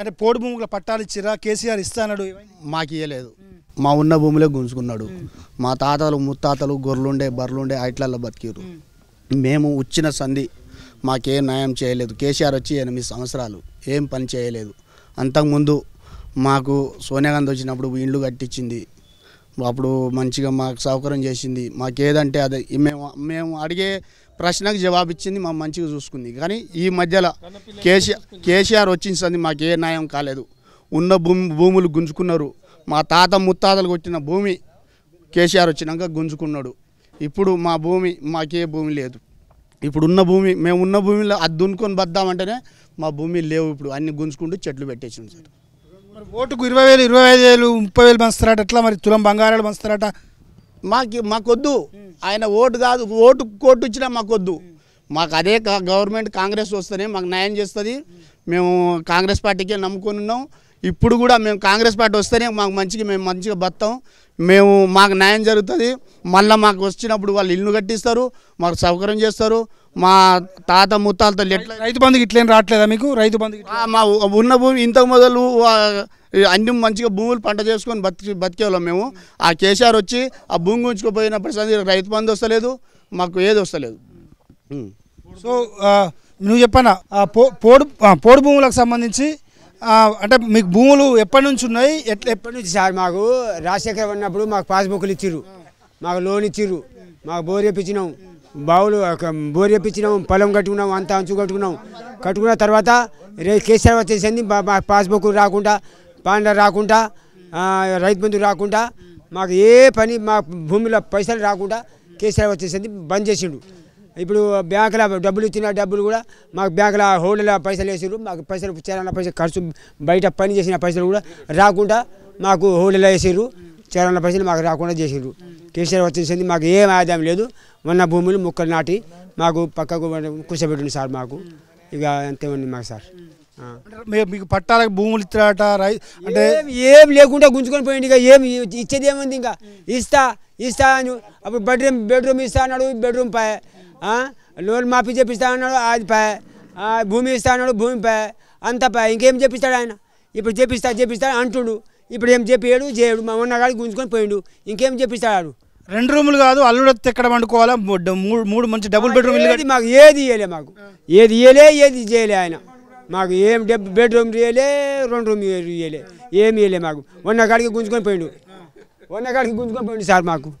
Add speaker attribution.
Speaker 1: అంటే పోడు భూముల పట్టాలు ఇచ్చిరా కేసీఆర్ ఇస్తానడు
Speaker 2: మాకు ఇవ్వలేదు మా ఉన్న భూములే గుంజుకున్నాడు మా తాతలు ముత్తాతలు గొర్రెలుండే బర్రెలుండే ఐట్లల్లో బతికిరు మేము వచ్చిన సంధి మాకేం న్యాయం చేయలేదు కేసీఆర్ వచ్చి ఎనిమిది సంవత్సరాలు ఏం పని చేయలేదు అంతకుముందు మాకు సోనియా గాంధీ వచ్చినప్పుడు ఇండ్లు కట్టించింది అప్పుడు మంచిగా మాకు సౌకర్యం చేసింది మాకేదంటే అది మేము మేము అడిగే ప్రశ్నకు జవాబు ఇచ్చింది మా మంచిగా చూసుకుంది కానీ ఈ మధ్యలో కేసీఆర్ కేసీఆర్ వచ్చింది మాకు ఏ న్యాయం కాలేదు ఉన్న భూమి భూములు గుంజుకున్నారు మా తాత ముత్తాతలు కొట్టిన భూమి కేసీఆర్ వచ్చినాక గుంజుకున్నాడు ఇప్పుడు మా భూమి మాకే భూమి లేదు ఇప్పుడు ఉన్న భూమి మేము ఉన్న భూమిలో అది దున్నుకొని బద్దామంటేనే మా భూమి లేవు ఇప్పుడు అన్ని గుంజుకుంటూ చెట్లు పెట్టేసింది సార్
Speaker 1: మరి ఓటుకు ఇరవై వేలు ఇరవై ఐదు వేలు ముప్పై వేలు పంచుతారట ఎట్లా మరి తులం బంగారాలు పంచుతారట మాకు మాకొద్దు ఆయన ఓటు
Speaker 2: కాదు ఓటు కోర్టు ఇచ్చినా మాకొద్దు మాకు అదే గవర్నమెంట్ కాంగ్రెస్ వస్తేనే మాకు న్యాయం చేస్తుంది మేము కాంగ్రెస్ పార్టీకే నమ్ముకొని ఉన్నాం ఇప్పుడు కూడా మేము కాంగ్రెస్ పార్టీ వస్తేనే మాకు మంచిగా మేము మంచిగా బతాం మేము మాకు న్యాయం జరుగుతుంది మళ్ళీ మాకు వచ్చినప్పుడు వాళ్ళు ఇల్లు కట్టిస్తారు మాకు సౌకర్యం చేస్తారు మా తాత ముత్తాలతో రైతు బంధుకి ఇట్లేం రావట్లేదా మీకు రైతు బంధుకి మా ఉన్న భూమి ఇంతకు మొదలు అన్ని మంచిగా భూములు పంట చేసుకొని బతికి బతికేవాళ్ళం మేము ఆ కేసీఆర్ వచ్చి ఆ భూమి గుంజుకుపోయిన ప్రశాంతి రైతు బంధు వస్తలేదు మాకు ఏది వస్తలేదు సో
Speaker 1: నువ్వు చెప్పనా పోడు
Speaker 3: పోడు భూములకు సంబంధించి అంటే మీకు భూములు ఎప్పటి నుంచి ఉన్నాయి ఎట్లా ఎప్పటి నుంచి సార్ మాకు రాజశేఖర్ ఉన్నప్పుడు మాకు పాస్బుక్లు ఇచ్చిర్రు మాకు లోన్ ఇచ్చిర్రు మాకు బోర్ చేపించినాం బావులు బోర్ చేపించినాం పొలం కట్టుకున్నాం అంత అంచు కట్టుకున్నాం కట్టుకున్న తర్వాత రే కేసీఆర్ వచ్చేసింది మా పాస్బుక్ రాకుండా పాండ రాకుండా రైతు బంధువు రాకుండా మాకు ఏ పని మా భూమిలో పైసలు రాకుండా కేసీఆర్ వచ్చేసింది బంద్ చేసిండు ఇప్పుడు బ్యాంకులో డబ్బులు ఇచ్చిన డబ్బులు కూడా మాకు బ్యాంకులో హోల్డ్లో పైసలు వేసారు మాకు పైసలు చేరాల పైసలు ఖర్చు బయట పని చేసిన పైసలు కూడా రాకుండా మాకు హోల్డ్లో వేసారు చేరాల పైసలు మాకు రాకుండా చేసారు కేసీఆర్ వచ్చేసింది మాకు ఏం ఆదాయం లేదు ఉన్న భూములు మొక్కలు నాటి మాకు పక్కకు కూర్చోబెట్టింది సార్ మాకు ఇక అంతే ఉంది మాకు సార్ మీకు పట్టాలకు భూములు ఇస్తారట రై అంటే ఏం లేకుండా గుంజుకొని పోయింది ఇంకా ఏం ఇచ్చేది ఏముంది ఇంకా ఇస్తా ఇస్తా అని అప్పుడు బెడ్రూమ్ బెడ్రూమ్ ఇస్తా అన్నాడు బెడ్రూమ్ పై లోన్ మాఫీ చేపిస్తా అన్నాడు అది పై భూమి ఇస్తా అన్నాడు భూమి పై అంత పై ఇంకేం చేపిస్తాడు ఆయన ఇప్పుడు చేపిస్తా చేపిస్తాడు అంటుడు ఇప్పుడు ఏం చెప్పాడు చేయడు మా ఉన్నగాడు గుంజుకొని పోయిండు ఇంకేం చేపిస్తాడు రెండు రూములు కాదు అల్లుడు ఎక్కడ పండుకోవాలా మూడు మూడు మంచి డబుల్ బెడ్రూమ్ మాకు ఏది ఇయ్యలే మాకు ఏది ఇయ్యలే ఏది చేయలే ఆయన మాకు ఏం బెడ్రూమ్ ఇవ్వలే రెండు రూమ్ ఇవ్వలే ఏమి ఇవ్వలే మాకు ఉన్న కాడికి గుంజుకొని పోయిండు ఉన్న కాడికి గుంజుకొని పోయిండు సార్ మాకు